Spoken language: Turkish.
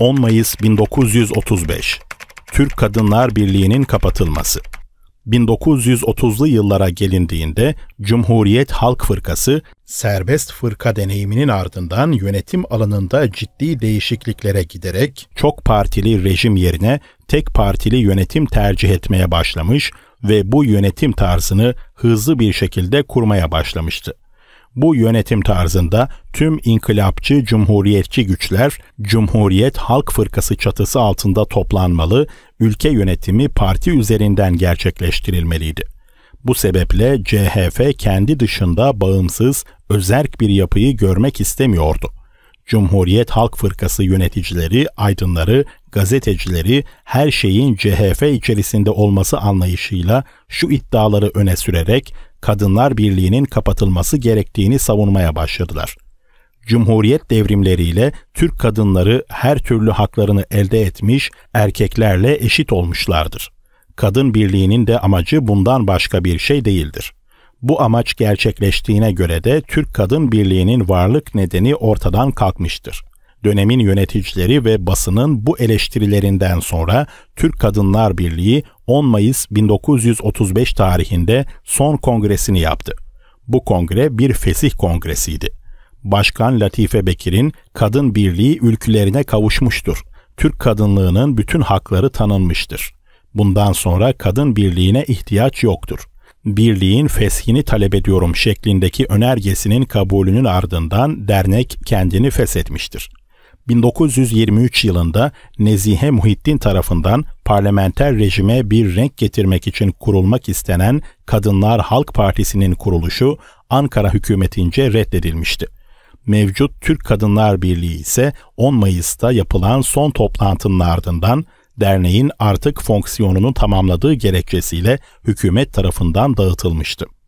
10 Mayıs 1935 Türk Kadınlar Birliği'nin kapatılması 1930'lu yıllara gelindiğinde Cumhuriyet Halk Fırkası serbest fırka deneyiminin ardından yönetim alanında ciddi değişikliklere giderek çok partili rejim yerine tek partili yönetim tercih etmeye başlamış ve bu yönetim tarzını hızlı bir şekilde kurmaya başlamıştı. Bu yönetim tarzında tüm inkılapçı cumhuriyetçi güçler Cumhuriyet Halk Fırkası çatısı altında toplanmalı, ülke yönetimi parti üzerinden gerçekleştirilmeliydi. Bu sebeple CHP kendi dışında bağımsız, özerk bir yapıyı görmek istemiyordu. Cumhuriyet Halk Fırkası yöneticileri, aydınları, gazetecileri her şeyin CHP içerisinde olması anlayışıyla şu iddiaları öne sürerek Kadınlar Birliği'nin kapatılması gerektiğini savunmaya başladılar. Cumhuriyet devrimleriyle Türk kadınları her türlü haklarını elde etmiş, erkeklerle eşit olmuşlardır. Kadın Birliği'nin de amacı bundan başka bir şey değildir. Bu amaç gerçekleştiğine göre de Türk Kadın Birliği'nin varlık nedeni ortadan kalkmıştır. Dönemin yöneticileri ve basının bu eleştirilerinden sonra Türk Kadınlar Birliği 10 Mayıs 1935 tarihinde son kongresini yaptı. Bu kongre bir fesih kongresiydi. Başkan Latife Bekir'in kadın birliği ülkülerine kavuşmuştur. Türk kadınlığının bütün hakları tanınmıştır. Bundan sonra kadın birliğine ihtiyaç yoktur. Birliğin feshini talep ediyorum şeklindeki önergesinin kabulünün ardından dernek kendini feshetmiştir. 1923 yılında Nezihe Muhittin tarafından parlamenter rejime bir renk getirmek için kurulmak istenen Kadınlar Halk Partisi'nin kuruluşu Ankara hükümetince reddedilmişti. Mevcut Türk Kadınlar Birliği ise 10 Mayıs'ta yapılan son toplantının ardından derneğin artık fonksiyonunu tamamladığı gerekçesiyle hükümet tarafından dağıtılmıştı.